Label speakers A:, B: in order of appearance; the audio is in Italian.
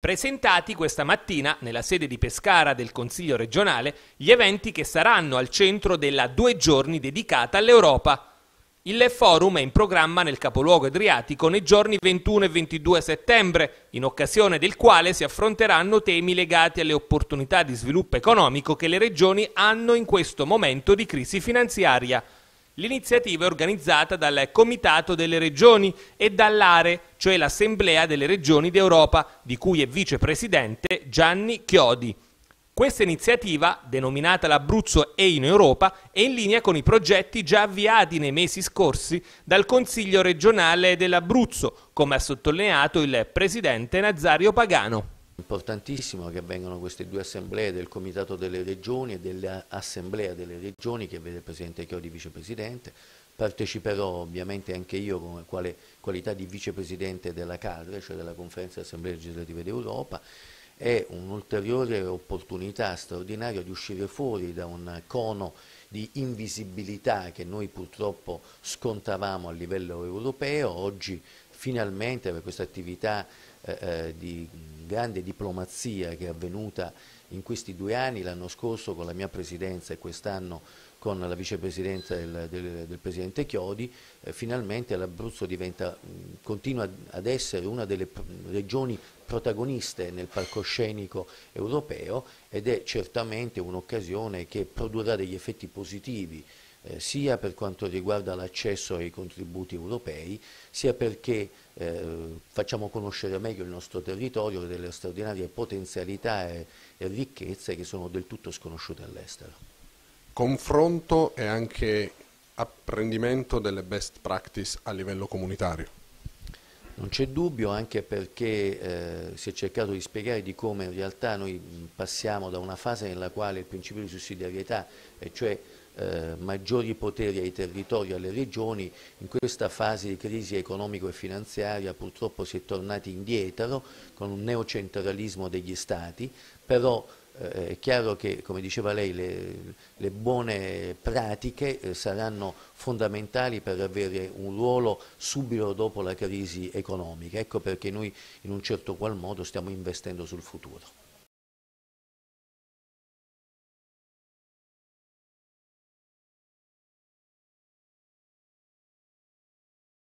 A: Presentati questa mattina nella sede di Pescara del Consiglio regionale gli eventi che saranno al centro della due giorni dedicata all'Europa. Il forum è in programma nel capoluogo adriatico nei giorni 21 e 22 settembre, in occasione del quale si affronteranno temi legati alle opportunità di sviluppo economico che le regioni hanno in questo momento di crisi finanziaria. L'iniziativa è organizzata dal Comitato delle Regioni e dall'ARE, cioè l'Assemblea delle Regioni d'Europa, di cui è vicepresidente Gianni Chiodi. Questa iniziativa, denominata l'Abruzzo e in Europa, è in linea con i progetti già avviati nei mesi scorsi dal Consiglio regionale dell'Abruzzo, come ha sottolineato il presidente Nazario Pagano
B: importantissimo che avvengano queste due assemblee del Comitato delle Regioni e dell'Assemblea delle Regioni che vede il Presidente Chiodi Vicepresidente. Parteciperò ovviamente anche io come quale qualità di Vicepresidente della CADRE, cioè della Conferenza Assemblee Legislative d'Europa. È un'ulteriore opportunità straordinaria di uscire fuori da un cono di invisibilità che noi purtroppo scontavamo a livello europeo. Oggi finalmente per questa attività eh, eh, di grande diplomazia che è avvenuta in questi due anni, l'anno scorso con la mia presidenza e quest'anno con la vicepresidenza del, del, del presidente Chiodi, eh, finalmente l'Abruzzo continua ad essere una delle regioni protagoniste nel palcoscenico europeo ed è certamente un'occasione che produrrà degli effetti positivi eh, sia per quanto riguarda l'accesso ai contributi europei, sia perché eh, facciamo conoscere meglio meglio il nostro territorio, delle straordinarie potenzialità e, e ricchezze che sono del tutto sconosciute all'estero. Confronto e anche apprendimento delle best practice a livello comunitario. Non c'è dubbio, anche perché eh, si è cercato di spiegare di come in realtà noi passiamo da una fase nella quale il principio di sussidiarietà, cioè eh, maggiori poteri ai territori e alle regioni, in questa fase di crisi economico e finanziaria purtroppo si è tornati indietro con un neocentralismo degli Stati, però eh, è chiaro che, come diceva lei, le, le buone pratiche eh, saranno fondamentali per avere un ruolo subito dopo la crisi economica. Ecco perché noi in un certo qual modo stiamo investendo
A: sul futuro.